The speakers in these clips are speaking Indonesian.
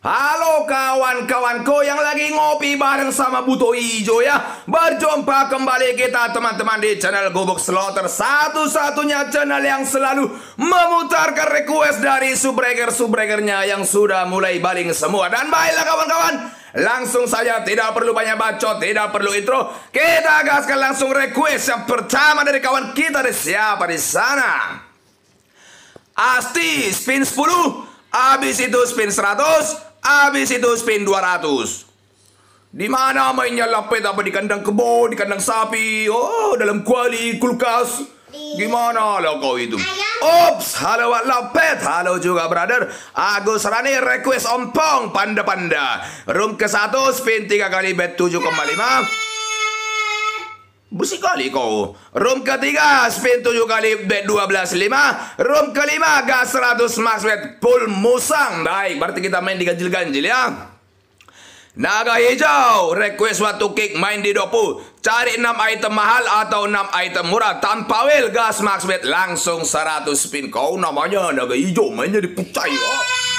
Halo kawan-kawanku kawan yang lagi ngopi bareng sama Buto Ijo ya Berjumpa kembali kita teman-teman di channel Gogok Slaughter Satu-satunya channel yang selalu memutarkan request dari subreger-subregernya Yang sudah mulai baling semua Dan baiklah kawan-kawan Langsung saja tidak perlu banyak bacot Tidak perlu intro Kita gaskan langsung request yang pertama dari kawan kita dari Siapa di sana Asti spin 10 Abis itu spin 100 Habis itu spin 200. Di mana mainnya lapet apa di kandang kebo, di kandang sapi, oh dalam kuali, kulkas. Gimana lo kau itu? Ops, halo Wak Lapet, halo juga brother. Agus Rani request ompong panda-panda. Room ke satu, spin tiga kali bet lima kali kau. Room ketiga, spin 7 kali bet belas lima Room kelima gas seratus max bet full musang. Baik, berarti kita main di ganjil ganjil ya. Naga hijau, request waktu kick main di dopu. Cari 6 item mahal atau 6 item murah. Tanpa wheel gas max bet langsung 100 spin. Kau namanya naga hijau mainnya dipucai. Oh.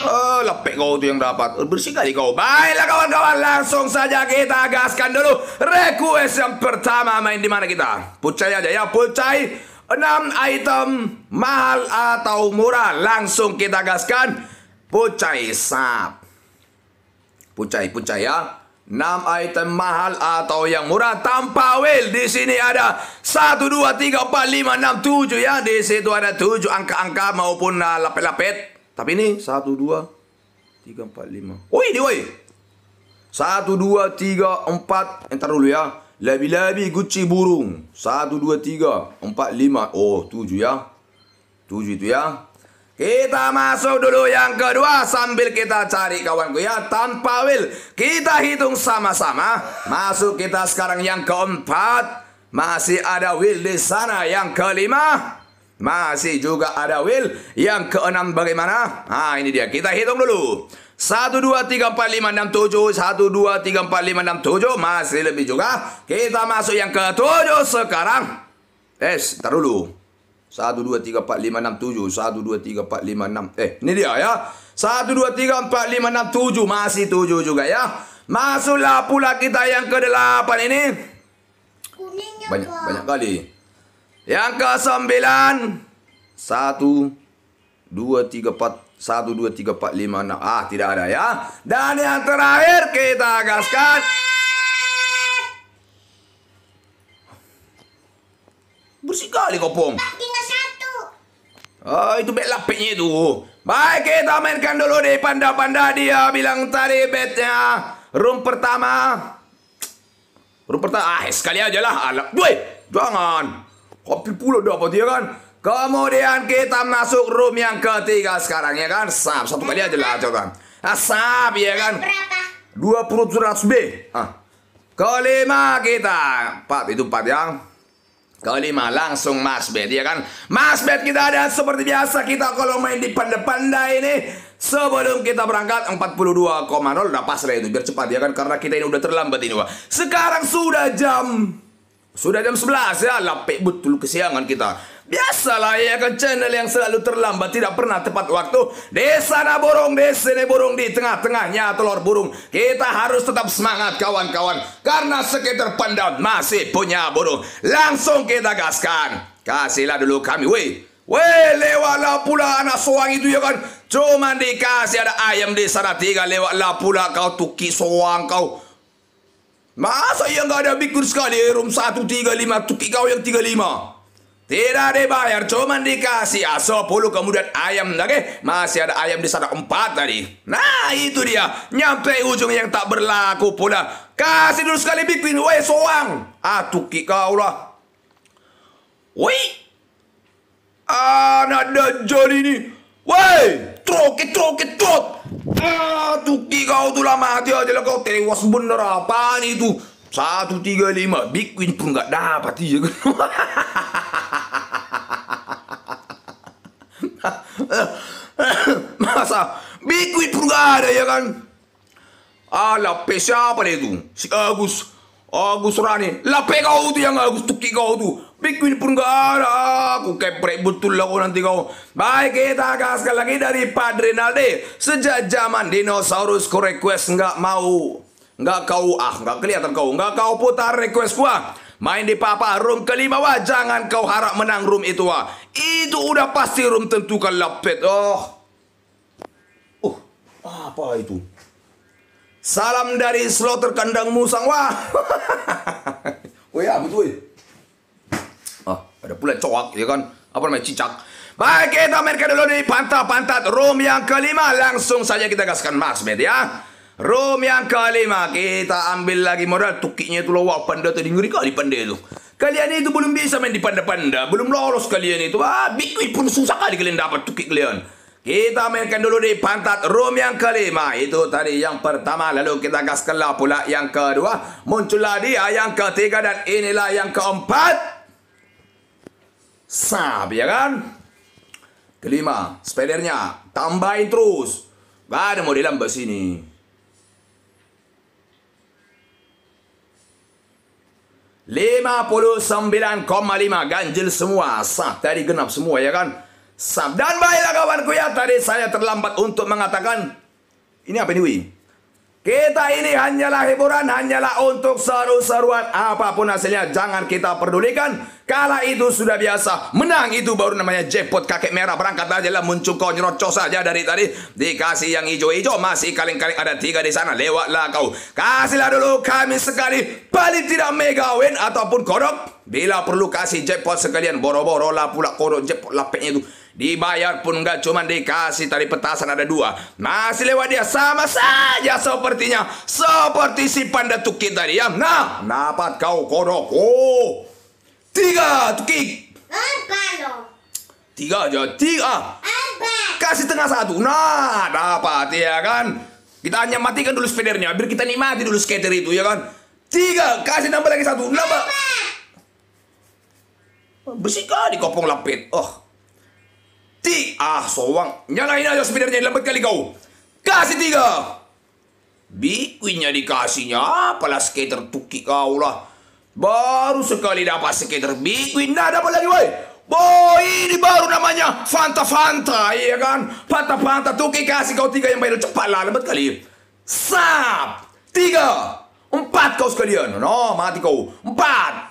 Oh, lepek kau itu yang dapat. Bersih kali kau. Baiklah kawan-kawan, langsung saja kita gaskan dulu. Request yang pertama main di mana kita? Pucai aja ya, Pucai. 6 item mahal atau murah. Langsung kita gaskan. Pucai sap. Pucai, pucai ya. 6 item mahal atau yang murah tanpa will. Di sini ada 1, 2, 3, 4, 5, 6, 7 ya. Di situ ada 7 angka-angka maupun ah, lapet lapet Uh, tapi ini satu dua tiga empat lima. Oi, ini oi. Satu dua tiga empat. Entar dulu ya. Labi-labi guci burung. Satu dua tiga empat lima. Oh tujuh ya. Tujuh itu ya. Kita masuk dulu yang kedua sambil kita cari kawanku ya tanpa will. Kita hitung sama-sama. Masuk kita sekarang yang keempat. Masih ada will di sana yang kelima. Masih juga ada Will yang keenam bagaimana? Ah ini dia. Kita hitung dulu. 1 2 3 4 5 6 7 1 2 3 4 5 6 7 masih lebih juga. Kita masuk yang ke-7 sekarang. es taruh dulu. 1 2 3 4 5 6 7 1 2 3 4 5 6 eh ini dia ya. 1 2 3 4 5 6 7 masih 7 juga ya. Masuklah pula kita yang ke-8 ini. Banyak banyak kali. Yang ke sembilan. Satu, dua, tiga, empat. Satu, dua, tiga, empat, lima, enam. Ah, tidak ada ya. Dan yang terakhir kita gaskan. Bersih kali kopong. Pong. Oh, itu bet lapiknya itu. Baik, kita mainkan dulu di panda-panda dia bilang tadi betnya. Room pertama. Room pertama. Ah, sekali aja lah. Alap. Woi, jangan. Kopi pula dapat dia kan. Kemudian kita masuk room yang ketiga sekarang ya kan. sab satu kali aja lah coba. Nah, sab ya kan. Berapa? tujuh ratus B. Ah. Kelima kita. pak itu empat yang. Kelima langsung Mas Bet ya kan Mas Bet kita ada seperti biasa kita kalau main di depan depan ini Sebelum kita berangkat 42,0 udah pas lah itu biar cepat ya kan Karena kita ini udah terlambat ini wah Sekarang sudah jam sudah jam 11 ya, lapik betul kesiangan kita. Biasalah ya kan channel yang selalu terlambat, tidak pernah tepat waktu. Di sana burung di sini burung di tengah-tengahnya telur burung. Kita harus tetap semangat kawan-kawan. Karena sekitar pandang masih punya burung. Langsung kita gaskan. Kasihlah dulu kami, weh. Weh, lewatlah pula anak soang itu ya kan. Cuma dikasih ada ayam di sana tiga, lewatlah pula kau tuki soang kau. Masa yang gak ada bikin sekali eh, room 135 tuki kau yang 35. Tidak dibayar, cuman dikasih asap 10 kemudian ayam lagi. Masih ada ayam di sana empat tadi. Nah, itu dia. Nyampe ujung yang tak berlaku pula. Kasih dulu sekali bikin, woi soang. Ah, tuki kau lah. woi, Anak Dajjal ini. woi, Trokit trokit trokit Ah, tutti kau lama mati aja lah kau tewas bener nih itu? Satu tiga lima, big win pun nggak dapat iya kan? Masa big win pun nggak ada ya kan? Ah, lape siapa itu? Si Agus, Agus Rani. Lape kau tuh yang Agus tuki kau tuh pikul pun gak ada. Aku keprek betul lah kau nanti kau. Baik kita akan sekali lagi dari Padre Nalde. Sejak zaman dinosaurus ku request nggak mau. Nggak kau ah nggak kelihatan kau. Nggak kau putar request gua. Main di papa room kelima wah jangan kau harap menang room itu wah. Itu udah pasti room tentukan lapet. Oh. Uh, apa itu? Salam dari sloter kandang musang wah. oh ya betul. Ada pula coak, ya kan? Apa namanya? Cicak. Baik, kita mainkan dulu di pantat-pantat room yang kelima. Langsung saja kita gaskan Mars Med, ya. Room yang kelima. Kita ambil lagi modal. Tukiknya itu lawak panda tadi. Ngeri kali panda itu. Kalian itu belum bisa main di panda-panda. Belum lolos kalian itu. Ah, bikin pun susah kali kalian dapat tukik kalian. Kita mainkan dulu di pantat room yang kelima. Itu tadi yang pertama. Lalu kita gaskanlah pula yang kedua. Muncullah dia yang ketiga. Dan inilah yang keempat. Sab, ya kan? Kelima, spidernya tambahin terus. Gak ada mau dilambat sini. Lima puluh sembilan koma lima ganjil semua. Sab tadi genap semua ya kan? Sab dan baiklah kawanku ya tadi saya terlambat untuk mengatakan ini apa ini Wih? Kita ini hanyalah hiburan, hanyalah untuk seru-seruan apapun hasilnya. Jangan kita pedulikan. Kalah itu sudah biasa. Menang itu baru namanya jackpot kakek merah. Berangkat aja lah muncul konyol nyerocos saja dari tadi. Dikasih yang hijau-hijau masih kaleng-kaleng ada tiga di sana. Lewatlah kau. Kasihlah dulu kami sekali. Paling tidak mega win ataupun korup. Bila perlu kasih jackpot sekalian. Boro-boro lah pula korup jackpot lapeknya itu. Dibayar pun nggak cuma dikasih tali petasan ada dua. Masih lewat dia sama saja sepertinya. Seperti si panda tukik tadi ya. Nah, dapat kau kodok. Oh, tiga tukik. Tiga aja, tiga. Kasih tengah satu. Nah, dapat ya kan. Kita hanya matikan dulu spedernya. Biar kita nikmati dulu skater itu ya kan. Tiga, kasih nambah lagi satu. Nambah. Besi kah di kopong lapit? Oh, Ti ah soang. Nyalain aja sebenarnya lambat kali kau. Kasih tiga. Bikinnya dikasihnya apalah skater tuki kau lah. Baru sekali dapat skater bikin nah dapat lagi woi. Boy ini baru namanya Fanta Fanta iya kan. Fanta Fanta tuki kasih kau tiga yang bayar cepat lah lambat kali. Sap tiga empat kau sekalian. No mati kau empat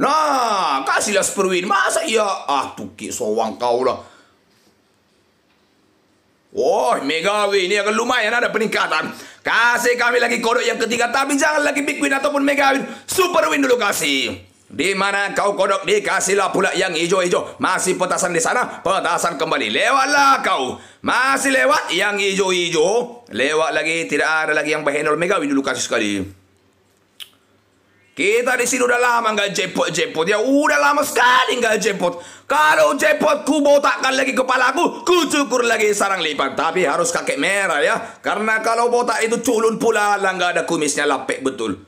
Nah, kasihlah seperwin. Masa iya? Ah, tuki soang kau lah. Oh, Megawi ini akan lumayan ada peningkatan. Kasih kami lagi kodok yang ketiga, tapi jangan lagi Big Win ataupun Megawin. Super Win dulu kasih. Di mana kau kodok dikasihlah pula yang hijau-hijau. Masih petasan di sana, petasan kembali. Lewatlah kau. Masih lewat yang hijau-hijau. Lewat lagi, tidak ada lagi yang berhandle Megawin dulu kasih sekali. Kita di sini udah lama nggak jepot-jepot ya. Udah lama sekali nggak jepot. Kalau jepot ku botakkan lagi kepalaku, ku cukur lagi sarang lipat. Tapi harus kakek merah ya. Karena kalau botak itu culun pula lah nggak ada kumisnya lapek betul.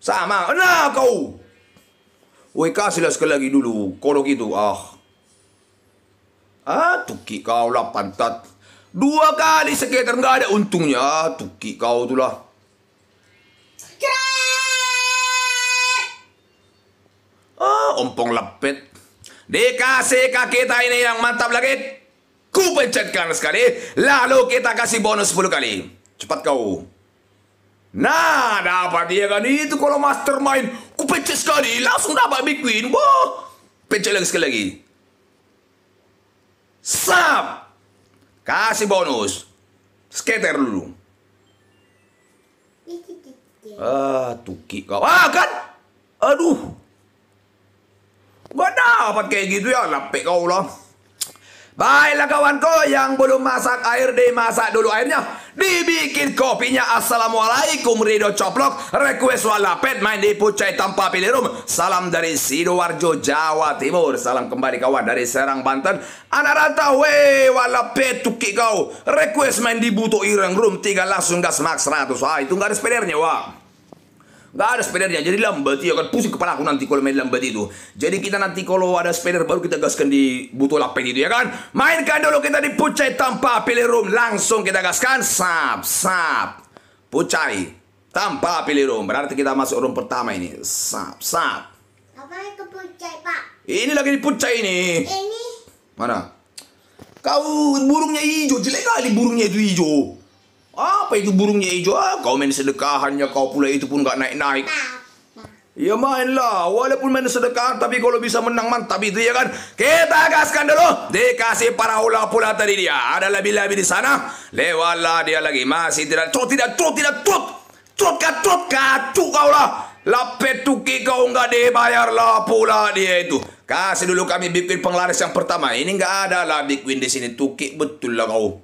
Sama. Nah kau. Woi kasihlah sekali lagi dulu. Kalau gitu ah. Ah tuki kau lah pantat. Dua kali sekitar nggak ada untungnya. Ah, tuki kau lah. ompong lepit. Dikasih kita ini yang mantap lagi. Ku pencetkan sekali. Lalu kita kasih bonus 10 kali. Cepat kau. Nah, dapat dia kan. Itu kalau mastermind. Ku pencet sekali. Langsung dapat big win. Wah. Pencet lagi sekali lagi. Sap. Kasih bonus. Skater dulu. Ah, tuki kau. Ah, kan? Aduh. Gak dapat kayak gitu ya, lepek kau loh. Baiklah kawan kau yang belum masak air dimasak dulu airnya Dibikin kopinya Assalamualaikum Rido Coplok Request walapet main di Pucai tanpa pilih room Salam dari Sidoarjo Jawa Timur Salam kembali kawan dari Serang Banten Anak rata weh walapet tuki kau Request main di Buto Ireng Room 3 langsung gas max 100 Wah itu gak ada spelernya wah Gak ada spedernya, jadi lambat ya kan pusing kepala aku nanti kalau main lambat itu. Jadi kita nanti kalau ada spader baru kita gaskan di butuh lapen itu ya kan. Mainkan dulu kita di pucai tanpa pilih room, langsung kita gaskan sap sap. Pucai tanpa pilih room, berarti kita masuk room pertama ini. Sap sap. Apa yang ke pucai pak? Ini lagi di pucai ini. Ini. Mana? Kau burungnya hijau, jelek kali burungnya itu hijau. Apa itu burungnya hijau? Ah, kau main sedekahannya kau pula itu pun gak naik-naik. Ya mainlah, walaupun main sedekah tapi kalau bisa menang mantap itu ya kan. Kita gaskan dulu. Dikasih para ula pula tadi dia. Ada lebih-lebih di sana. Lewatlah dia lagi masih tidak trot tidak trot tidak tut, Trot ka trot ka kau lah. tuki kau enggak dibayar lah pula dia itu. Kasih dulu kami bikin penglaris yang pertama. Ini enggak ada lah Big di sini. Tuki betul lah kau.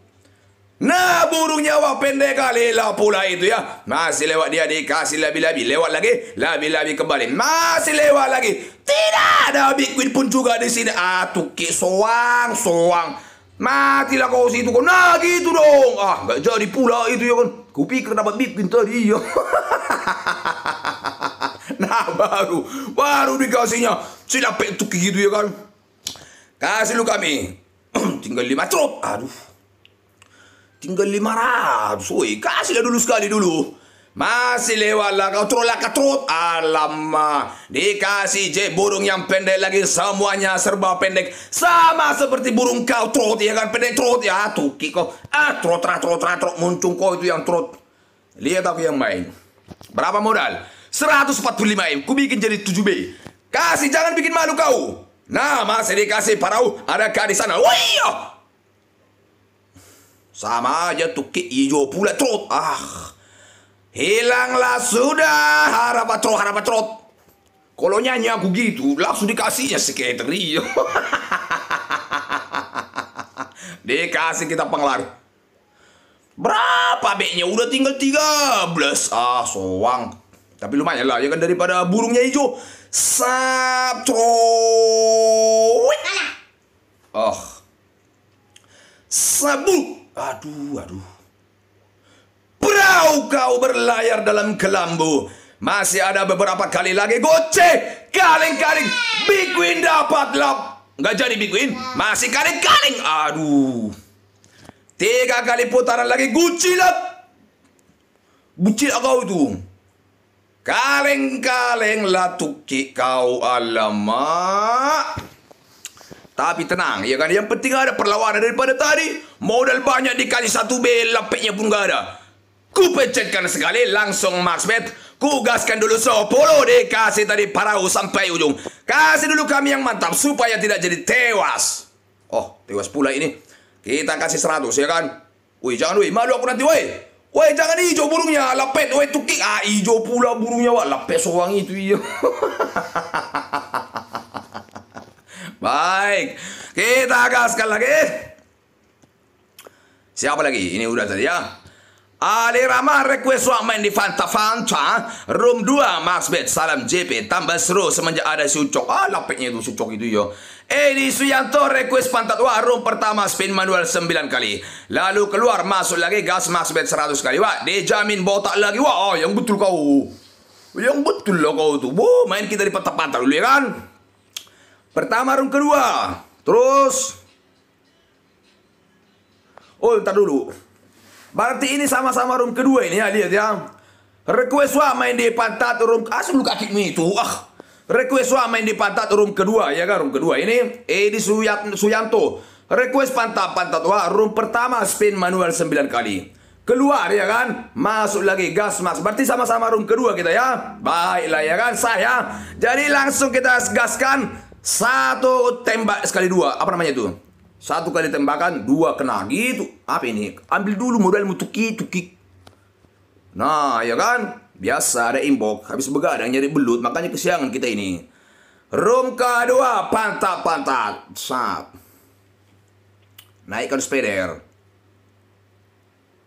Nah burungnya nyawa pendek kali lah pula itu ya. Masih lewat dia dikasih labi-labi. Lewat lagi. Labi-labi kembali. Masih lewat lagi. Tidak ada bikin pun juga di sini. Ah tuki soang soang. Matilah kau situ kau. Nah gitu dong. Ah nggak jadi pula itu ya kan. Kupikir dapat bikin tadi ya. nah baru. Baru dikasihnya. Silapet tuki gitu ya kan. Kasih lu kami. Tinggal lima truk. Aduh. Tinggal 500. Woi, kasihlah dulu sekali dulu. Masih lewat lah kau terus lah ketrut. Alamak. Dikasih je burung yang pendek lagi semuanya serba pendek. Sama seperti burung kau trot ya kan pendek trot ya tuh kiko. Ah trot trot trot trot muncung kau itu yang trot. Lihat aku yang main. Berapa modal? 145 M. Ku bikin jadi 7 B. Kasih jangan bikin malu kau. Nah masih dikasih parau ada kah di sana. Woi. Ya. Sama aja tukik hijau pula trot. Ah. Hilanglah sudah harap trot, harap trot. Kalau nyanyi aku gitu, langsung dikasihnya sekretari. Dikasih kita penglar. Berapa beknya? Udah tinggal 13. Ah, soang. Tapi lumayan lah, ya kan daripada burungnya hijau. Saptro. Oh. Ah. Sabu. Aduh, aduh. Perahu kau berlayar dalam kelambu. Masih ada beberapa kali lagi. Goce, kaling-kaling. Big Queen dapat lap. Gak jadi Big Queen. Masih kaling-kaling. Aduh. Tiga kali putaran lagi. Gucilat. Bucil kau itu. kaling kaling latuki kau alamak. Tapi tenang, ya kan? Yang penting ada perlawanan daripada tadi. Modal banyak dikali satu B, lapiknya pun gak ada. Ku pecetkan sekali, langsung Bet. Ku gaskan dulu sepuluh kasih tadi parau sampai ujung. Kasih dulu kami yang mantap supaya tidak jadi tewas. Oh, tewas pula ini. Kita kasih seratus, ya kan? Woi, jangan woi, malu aku nanti woi. Woi, jangan hijau burungnya, lapet, woi tukik. Ah, hijau pula burungnya, wak. Lapet seorang itu, iya. Baik, kita gaskan lagi. Siapa lagi? Ini udah tadi ya. Ali Ramah request main di Fanta Fanta Room 2 max Bet Salam JP Tambah seru semenjak ada si Ucok Ah lapiknya itu Ucok itu ya Edi Suyanto request pantat wah Room pertama spin manual 9 kali Lalu keluar masuk lagi gas max Bet 100 kali Wah dijamin botak lagi Wah oh, yang betul kau Yang betul lah kau tu Wah main kita di patah-patah dulu ya kan Pertama room kedua. Terus. Oh, ntar dulu. Berarti ini sama-sama room kedua ini ya, lihat ya. Request wa main di pantat room ah, asal kaki itu. Ah. Request wa main di pantat room kedua ya kan room kedua ini Edi Suyat, Suyanto. Request pantat pantat wah room pertama spin manual 9 kali. Keluar ya kan Masuk lagi gas mas. Berarti sama-sama room kedua kita ya Baiklah ya kan Saya Jadi langsung kita gaskan satu tembak sekali dua, apa namanya itu? Satu kali tembakan, dua kena gitu. Apa ini? Ambil dulu modelmu tuki tuki. Nah, ya kan? Biasa ada inbox habis begadang nyari belut, makanya kesiangan kita ini. Room kedua, pantat pantat. Sap. Naikkan speder.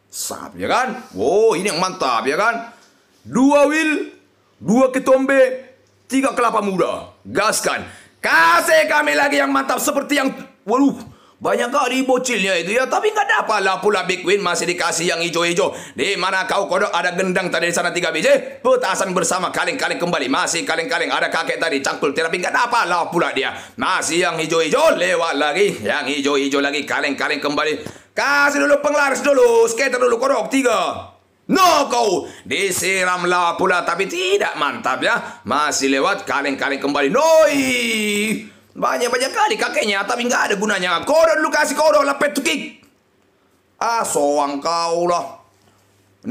Sap, ya kan? wow oh, ini yang mantap, ya kan? Dua wheel, dua ketombe, tiga kelapa muda. Gaskan. Kasih kami lagi yang mantap seperti yang waduh banyak kali bocilnya itu ya Tapi nggak lah pula Big Win Masih dikasih yang hijau-hijau Di mana kau kodok ada gendang tadi di sana tiga biji Petasan bersama kaleng-kaleng kembali Masih kaleng-kaleng ada kakek tadi cangkul Tapi nggak lah pula dia Masih yang hijau-hijau lewat lagi Yang hijau-hijau lagi kaleng-kaleng kembali Kasih dulu penglaris dulu Skater dulu kodok tiga No kau disiramlah pula tapi tidak mantap ya. Masih lewat kaleng-kaleng kembali. Noi. Banyak-banyak kali kakeknya tapi nggak ada gunanya. Kodok dulu kasih kodok lah petukik. Ah soang kau lah.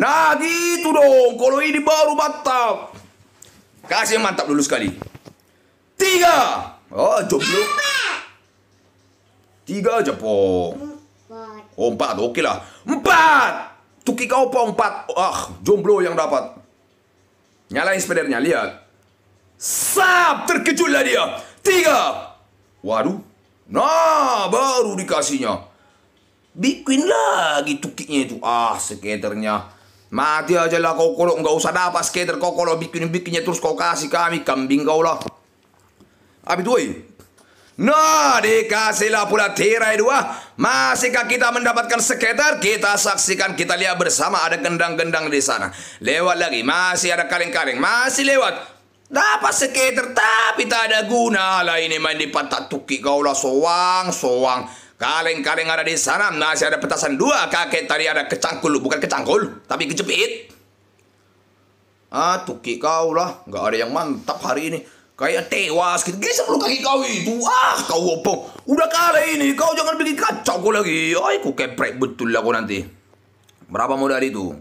Nah gitu dong. Kalau ini baru mantap. Kasih mantap dulu sekali. Tiga. Oh jomblo. Tiga aja po. Empat. Oh empat. lah. Empat. Tuki kau empat Ah, jomblo yang dapat. Nyalain spedernya, lihat. sab terkejutlah dia. Tiga. Waduh. Nah, baru dikasihnya. Bikin lagi tukiknya itu. Ah, skaternya. Mati aja lah kau kalau nggak usah dapat skater kau kalau bikin bikinnya terus kau kasih kami kambing kau lah. Abis itu, Nah dikasihlah pula tirai dua. Masihkah kita mendapatkan sekitar? Kita saksikan, kita lihat bersama ada gendang-gendang di sana. Lewat lagi, masih ada kaleng-kaleng, masih lewat. Dapat skater tapi tak ada guna lah ini main di pantat tuki kau lah soang soang. Kaleng-kaleng ada di sana masih ada petasan dua kakek tadi ada kecangkul bukan kecangkul tapi kejepit. Ah tuki kau lah nggak ada yang mantap hari ini kayak tewas gitu geser lu kaki kau itu ah kau opong udah kali ini kau jangan bikin kacau aku lagi ay ku keprek betul lah kau nanti berapa modal itu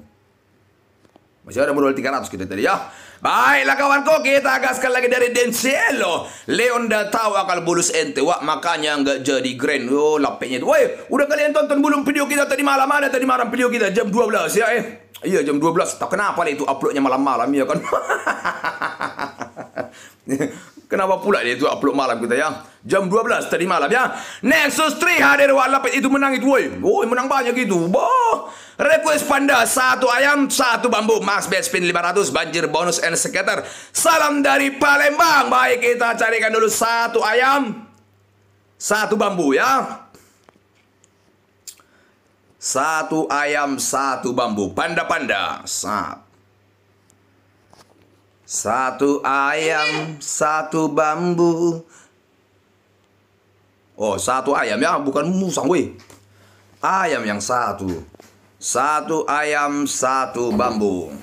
masih ada modal 300 kita tadi ya Baiklah kawan kau kita gaskan lagi dari Densielo. Leon dah tahu akal bulus ente, Wah, makanya nggak jadi grand. Oh, lapeknya itu. Woi, udah kalian tonton belum video kita tadi malam? Ada tadi malam video kita jam 12 ya eh. Iya jam 12. Tak kenapa lah itu uploadnya malam-malam ya kan. Kenapa pula dia itu upload malam kita ya? Jam 12 tadi malam ya. Nexus 3 hadir Wak itu menang itu woi. Woi menang banyak itu. Boh. Request panda satu ayam, satu bambu. Max best spin 500 banjir bonus and scatter. Salam dari Palembang. Baik kita carikan dulu satu ayam, satu bambu ya. Satu ayam, satu bambu. Panda-panda. Satu. Satu ayam, satu bambu. Oh, satu ayam ya, bukan musang, woi. Ayam yang satu. Satu ayam, satu bambu.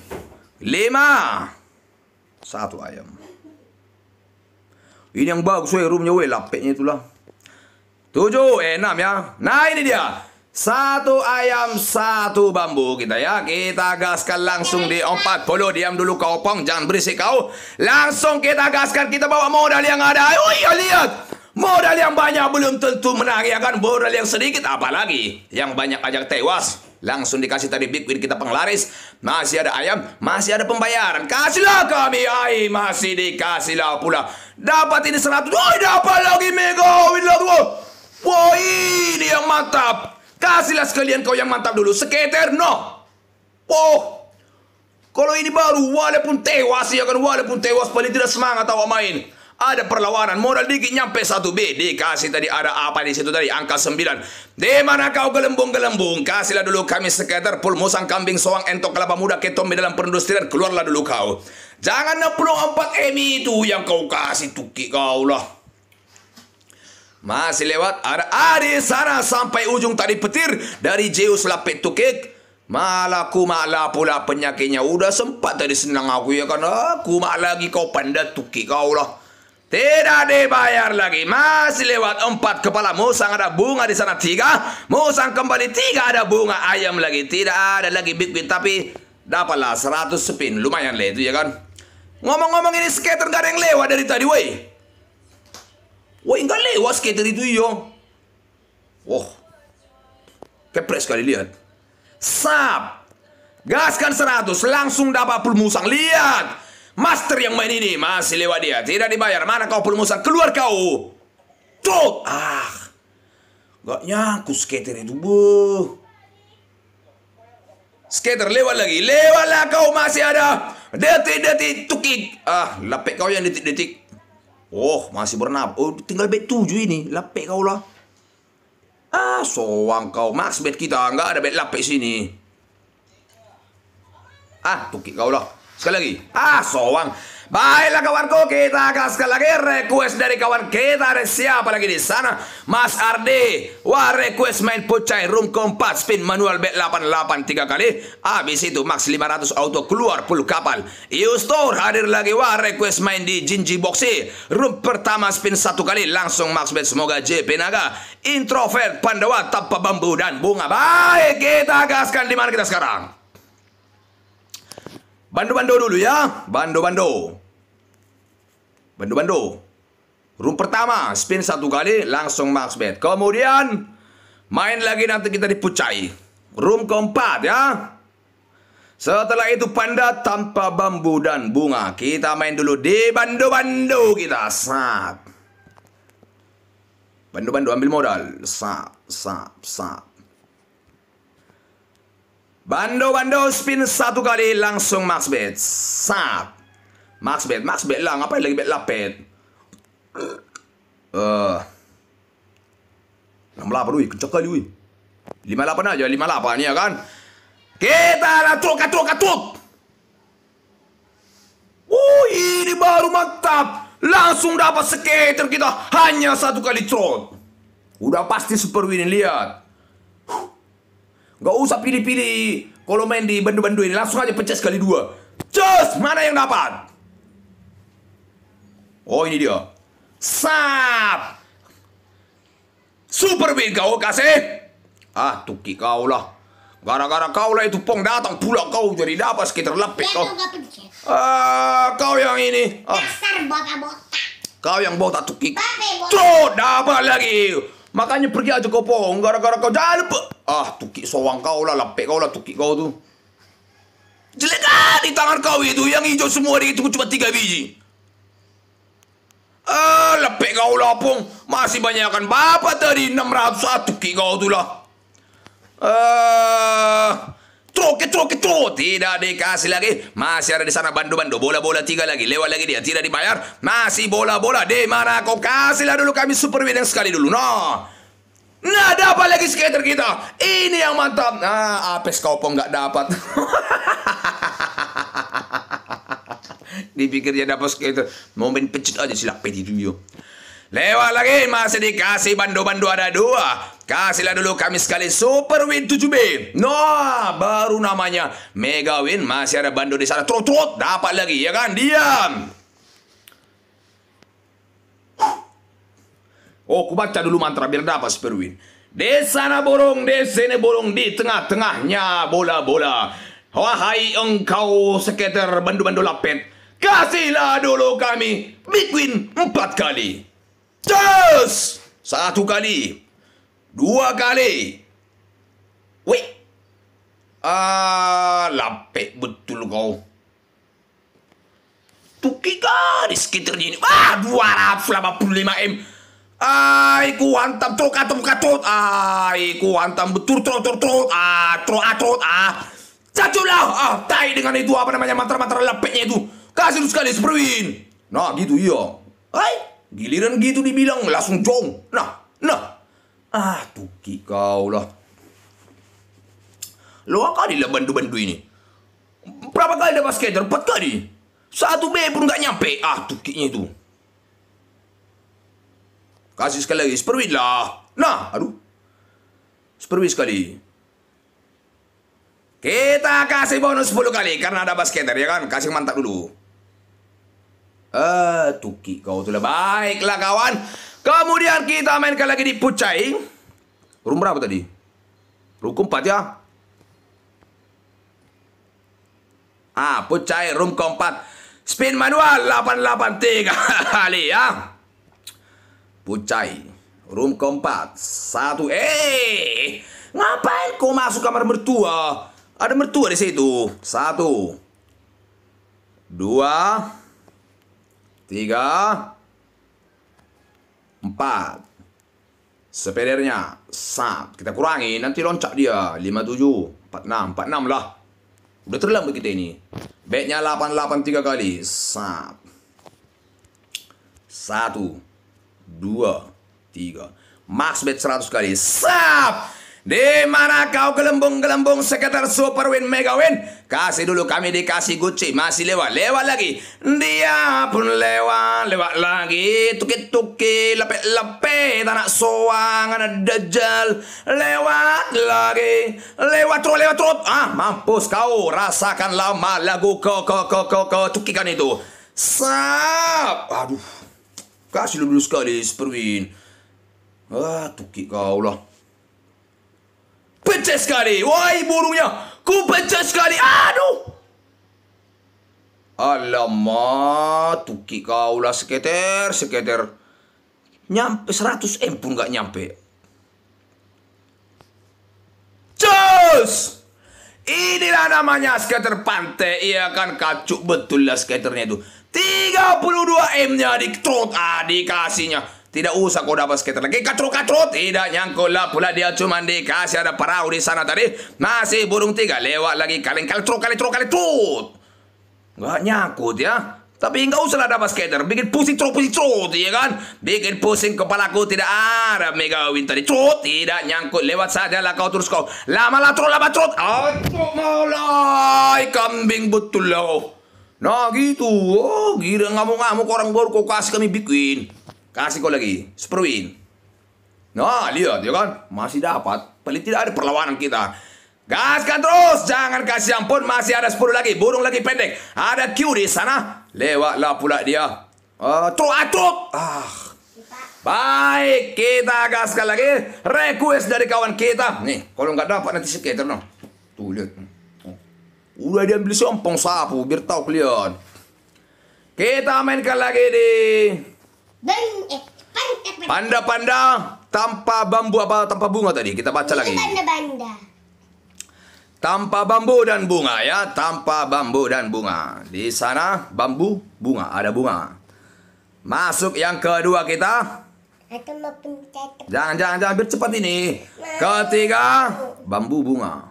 Lima. Satu ayam. Ini yang bagus, woi, roomnya, woi, lapeknya itulah. Tujuh, enam ya. Nah, ini dia. Satu ayam, satu bambu kita ya. Kita gaskan langsung di 40. Diam dulu kau pong, jangan berisik kau. Langsung kita gaskan, kita bawa modal yang ada. Oh iya, lihat. Modal yang banyak belum tentu menang ya kan. Modal yang sedikit apalagi. Yang banyak ajak tewas. Langsung dikasih tadi big win kita penglaris. Masih ada ayam, masih ada pembayaran. Kasihlah kami ay, masih dikasihlah pula. Dapat ini 100. Oh, dapat lagi mega win lagi. Woi, ini yang mantap. Kasihlah sekalian kau yang mantap dulu. Seketer, no. Oh, kalau ini baru, walaupun tewas, ya kan, walaupun tewas, paling tidak semangat awak main. Ada perlawanan, modal dikit nyampe 1B. Dikasih tadi ada apa di situ tadi, angka 9. Di mana kau gelembung-gelembung, kasihlah dulu kami skater. pul musang kambing soang entok kelapa muda ketombe dalam perindustrian, keluarlah dulu kau. Jangan 64 emi itu yang kau kasih tuki kau lah. Masih lewat ada di sana sampai ujung tadi petir dari Zeus lapet tukik. Malah kumala pula penyakitnya udah sempat tadi senang aku ya kan. Aku mak lagi kau pandai tukik kau lah. Tidak dibayar lagi. Masih lewat empat kepala musang ada bunga di sana tiga. Musang kembali tiga ada bunga ayam lagi. Tidak ada lagi big win tapi dapatlah seratus spin. Lumayan lah itu ya kan. Ngomong-ngomong ini skater gak ada yang lewat dari tadi woi. Wah, enggak lewat skater itu yo. Wah. Kepres kali lihat. Sap. Gaskan 100, langsung dapat pulmusang. Lihat. Master yang main ini masih lewat dia. Tidak dibayar. Mana kau pulmusang? Keluar kau. tuh Ah. Gak nyangkut skater itu. Buh. Skater lewat lagi. Lewatlah kau masih ada. Detik-detik tukik. Ah, lapik kau yang detik-detik. Oh, masih bernap. Oh, tinggal bet 7 ini. Lapek kau lah. Ah, soang kau. Max bet kita. Enggak ada bet lapek sini. Ah, tukik kau lah. Sekali lagi. Ah, soang. Baiklah kawanku, kita akan sekali lagi request dari kawan kita. Ada siapa lagi di sana? Mas Ardi. Wah, request main pucai room kompat spin manual bet 88 tiga kali. Habis itu max 500 auto keluar puluh kapal. store hadir lagi. Wah, request main di Jinji Boxi. Room pertama spin satu kali langsung max bet. Semoga JP Naga. Introvert Pandawa tanpa bambu dan bunga. Baik, kita gaskan di mana kita sekarang? Bando-bando dulu ya. Bando-bando. Bando-bando. Room pertama, spin satu kali, langsung max bet. Kemudian, main lagi nanti kita dipucai. Room keempat ya. Setelah itu panda tanpa bambu dan bunga. Kita main dulu di bando-bando kita. Sap. Bando-bando ambil modal. Sap, sap, sap. Bando-bando spin satu kali langsung max bet. Sap. Max bet, max bet lah, ngapain lagi bet lapet? Uh. 68 uy, kencok kali uy. 58 aja, 58 ya kan. Kita katuk katuk katuk. Wuh, ini baru mantap. Langsung dapat skater kita hanya satu kali trot. Udah pasti super win lihat. Gak usah pilih-pilih. Kalau main di bandu-bandu ini langsung aja pecah sekali dua. Cus, mana yang dapat? Oh ini dia. Sap. Super win kau kasih. Ah, tuki kau lah. Gara-gara kau lah itu pong datang pula kau jadi dapat sekitar lepek kau. Ah, kau yang ini. Ah. Dasar botak Kau yang botak tuki. Tuh, dapat lagi. Makanya pergi aja kau pohon gara-gara kau jalan. Ah, tukik soang kau lah, lepek kau lah, tukik kau tu. Jelek kan di tangan kau itu yang hijau semua itu cuma tiga biji. Ah, lepek kau lah pung. Masih banyak dari kan. bapak tadi 601 ah, tukik kau tu lah. Ah, Ketro, ketro, ketro. Tidak dikasih lagi. Masih ada di sana bandu-bandu. Bola-bola tiga lagi. Lewat lagi dia. Tidak dibayar. Masih bola-bola. Di mana kau kasihlah dulu kami super yang sekali dulu. Nah. Nah, dapat lagi skater kita. Ini yang mantap. Nah, apes kau pun nggak dapat. Dipikir dia dapat skater. Momen pecut aja silap Lewat lagi masih dikasih bandu-bandu ada dua. Kasihlah dulu kami sekali Super Win 7B. Nah, baru namanya Mega Win masih ada bando di sana. Trot trot dapat lagi ya kan? Diam. Oh, ku baca dulu mantra biar dapat Super Win. Di sana borong, di sini borong, di tengah-tengahnya bola-bola. Wahai engkau sekitar bandu-bandu lapet, kasihlah dulu kami big win empat kali. Cus! Satu kali, dua kali. Wih. Ah, lapek betul kau. Tuki garis sekitar ini. Ah, 285 M. Ai ah, ku hantam truk atom katut. Ai ah, ku hantam betul truk truk truk. Ah, truk atrut. Ah, ah. Caculah. Ah, tai dengan itu apa namanya mantra-mantra lapeknya itu. Kasih sekali sprint. Nah, gitu iya. Hai, giliran gitu dibilang langsung jong. Nah, nah, Ah, tuki kau lah. Lu apa ni lah bandu-bandu ini? Berapa kali dah pas kader? Empat kali? Satu B pun tak nyampe. Ah, tukiknya itu. Kasih sekali lagi. Seperwit lah. Nah, aduh. Seperwit sekali. Kita kasih bonus 10 kali. Karena ada basketer, ya kan? Kasih mantap dulu. Eh, tuki kau tu lah. Baiklah, kawan. Kemudian kita mainkan lagi di Pucai. Rum berapa tadi? Room 4 ya. Ah, Pucai ke keempat. Spin manual 883 kali ya. Pucai ke keempat. Satu. Eh, ngapain kau masuk kamar mertua? Ada mertua di situ. Satu. Dua. Tiga. 4 Sepedernya 1 Kita kurangi Nanti loncat dia 5, 7 4, 6 4, 6 lah Udah terlambat kita ini Baiknya 8, 8, 3 kali Sat 1 2 3 Max bet 100 kali Sat di mana kau gelembung-gelembung sekitar super win mega win? Kasih dulu kami dikasih Gucci, masih lewat, lewat lagi. Dia pun lewat, lewat lagi. Tuki-tuki, lepe-lepe, tanah soang, ada dajal. Lewat lagi, lewat terus, lewat terus. Ah, mampus kau, rasakan lama lagu kau, kau, kau, kau, kau, tukikan itu. Sap, aduh, kasih dulu sekali Superwin. Ah, tuki kau lah. Pecah sekali. Wah, burungnya. Ku pecah sekali. Aduh. Alamak, tuki kau lah seketer, seketer. Nyampe 100 M pun gak nyampe. Cus! Inilah namanya skater pantai. Iya kan kacuk betul lah skaternya itu. 32 M-nya di trot ah, dikasihnya. Tidak usah kau dapat skater lagi. Katrut-katrut. Tidak nyangkut lah pula dia cuma dikasih ada perahu di sana tadi. Masih burung tiga lewat lagi. Kalian kalitrut, kaleng, kalitrut. Gak nyangkut ya. Tapi enggak usah ada skater. Bikin pusing trot, pusing trot. Ya kan? Bikin pusing kepalaku tidak ada. Mega win tadi. Trot. Tidak nyangkut. Lewat saja lah kau terus kau. Lama lah trot, lama trot. Aku maulai. Kambing betul lah. Nah gitu. Oh, gira ngamuk-ngamuk orang baru kau kasih kami bikin. Kasih kau lagi, spruin Nah, lihat ya kan, masih dapat. Paling tidak ada perlawanan kita. Gaskan terus, jangan kasih ampun, masih ada 10 lagi, burung lagi pendek. Ada Q di sana, lewatlah pula dia. Uh, eh, tuh atup. Ah. Baik, kita gaskan lagi. Request dari kawan kita. Nih, kalau nggak dapat nanti skater no. Tuh lihat. Oh. Udah dia beli sompong sapu, biar tahu kalian. Kita mainkan lagi di Panda-panda tanpa bambu apa tanpa bunga tadi? Kita baca lagi. Panda-panda. Tanpa bambu dan bunga ya, tanpa bambu dan bunga. Di sana bambu, bunga, ada bunga. Masuk yang kedua kita. Jangan, jangan, jangan, biar cepat ini. Nah. Ketiga, bambu bunga.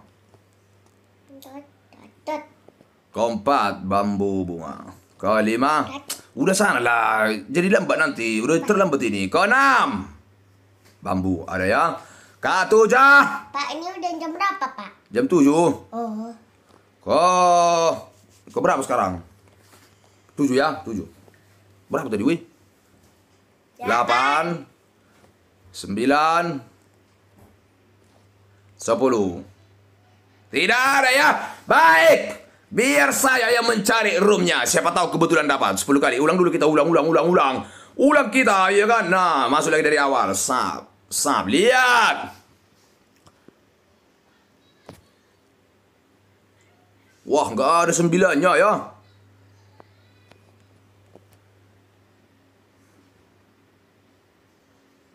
Keempat, bambu bunga. Kelima, Udah sana lah, jadi lambat nanti. Udah terlambat ini. Keenam. Bambu ada ya. Kak Tuja. Pak, ini udah jam berapa, Pak? Jam tujuh. Oh. Kok kok berapa sekarang? Tujuh ya, tujuh. Berapa tadi, wih Delapan. Sembilan. Sepuluh. Tidak ada ya. Baik. Biar saya yang mencari roomnya. Siapa tahu kebetulan dapat. 10 kali. Ulang dulu kita. Ulang, ulang, ulang, ulang. Ulang kita, ya kan? Nah, masuk lagi dari awal. Sab. Sab. Lihat. Wah, nggak ada sembilannya ya.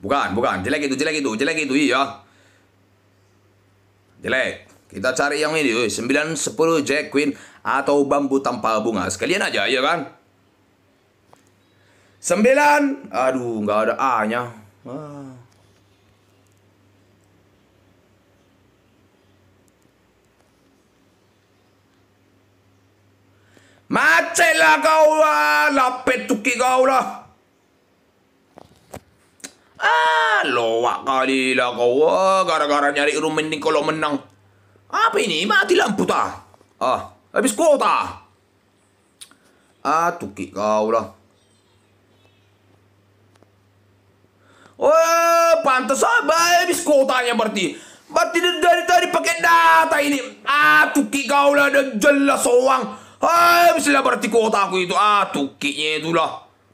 Bukan, bukan. Jelek itu, jelek itu, jelek itu. Iya. Jelek. Kita cari yang ini, woi, 9 10 Jack Queen atau bambu tanpa bunga. Sekalian aja, ya kan? 9. Aduh, nggak ada A-nya. Ah. kau lah, lapet tuki kau lah. Ah, loak kali lah kau. Gara-gara nyari rumah ini kalau menang. Apa ini? Mati lampu tak? Ah, habis kuota. Ah, tuki kau lah. Oh, pantas apa? Habis kuotanya berarti. Berarti dari tadi pakai data ini. Ah, tuki kau lah. Dan jelas orang. Ah, habis lah berarti kuota aku itu. Ah, tukinya itulah.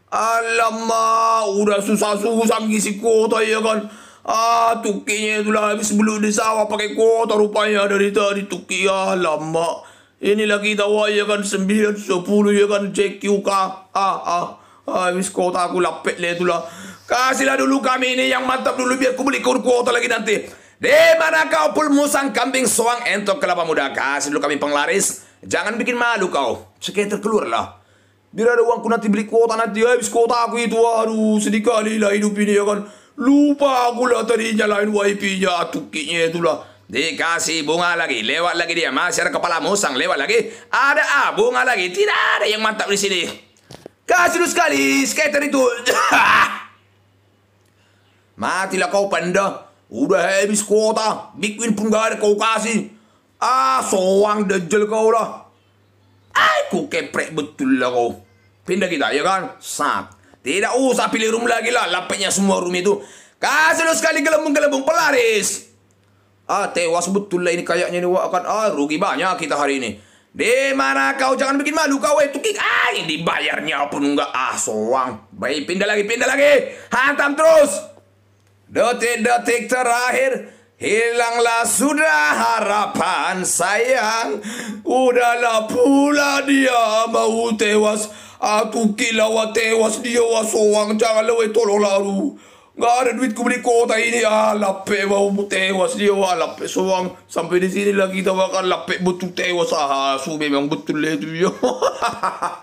Alamak, udah susah-susah ngisi kuota ya kan. Ah, tukinya itulah habis belum di sawah pakai kota rupanya dari tadi tuki. Ah, lama. Inilah kita wah ya kan sembilan sepuluh ya kan JQ ah, ah, ah. habis kota aku lapet lah itulah. Kasihlah dulu kami ini yang mantap dulu biar aku beli kuota lagi nanti. Di mana kau musang kambing soang entok kelapa muda Kasih dulu kami penglaris Jangan bikin malu kau Sekitar terkeluarlah. Biar ada uangku nanti beli kuota nanti Habis kuota aku itu Aduh sedih kali lah hidup ini ya kan Lupa aku lah tadi nyalain wifi-nya. Tukiknya itulah. Dikasih bunga lagi, lewat lagi dia. Masih ada kepala musang, lewat lagi. Ada ah, bunga lagi. Tidak ada yang mantap di sini. Kasih dulu sekali, skater itu. Matilah kau panda. Udah habis kuota. Big Win pun gak ada kau kasih. Ah, soang dejel kau lah. Aku keprek betul lah kau. Pindah kita, ya kan? Sat. Tidak usah pilih room lagi lah. Lapetnya semua room itu. Kasih lu sekali gelembung-gelembung pelaris. Ah tewas betul lah ini kayaknya ini kan. Ah rugi banyak kita hari ini. Di mana kau jangan bikin malu kau itu eh. kick ah ini dibayarnya pun enggak ah soang. Baik pindah lagi pindah lagi. Hantam terus. Detik-detik terakhir Hilanglah sudah harapan sayang Udahlah pula dia mau tewas Aku kila wa tewas dia wa soang jangan lewe tolong lalu. Gak ada ku beli kota ini ah lape wa umu tewas dia wa lape soang sampai di sini lagi kita bakal lape butuh tewas ah su memang betul itu ya.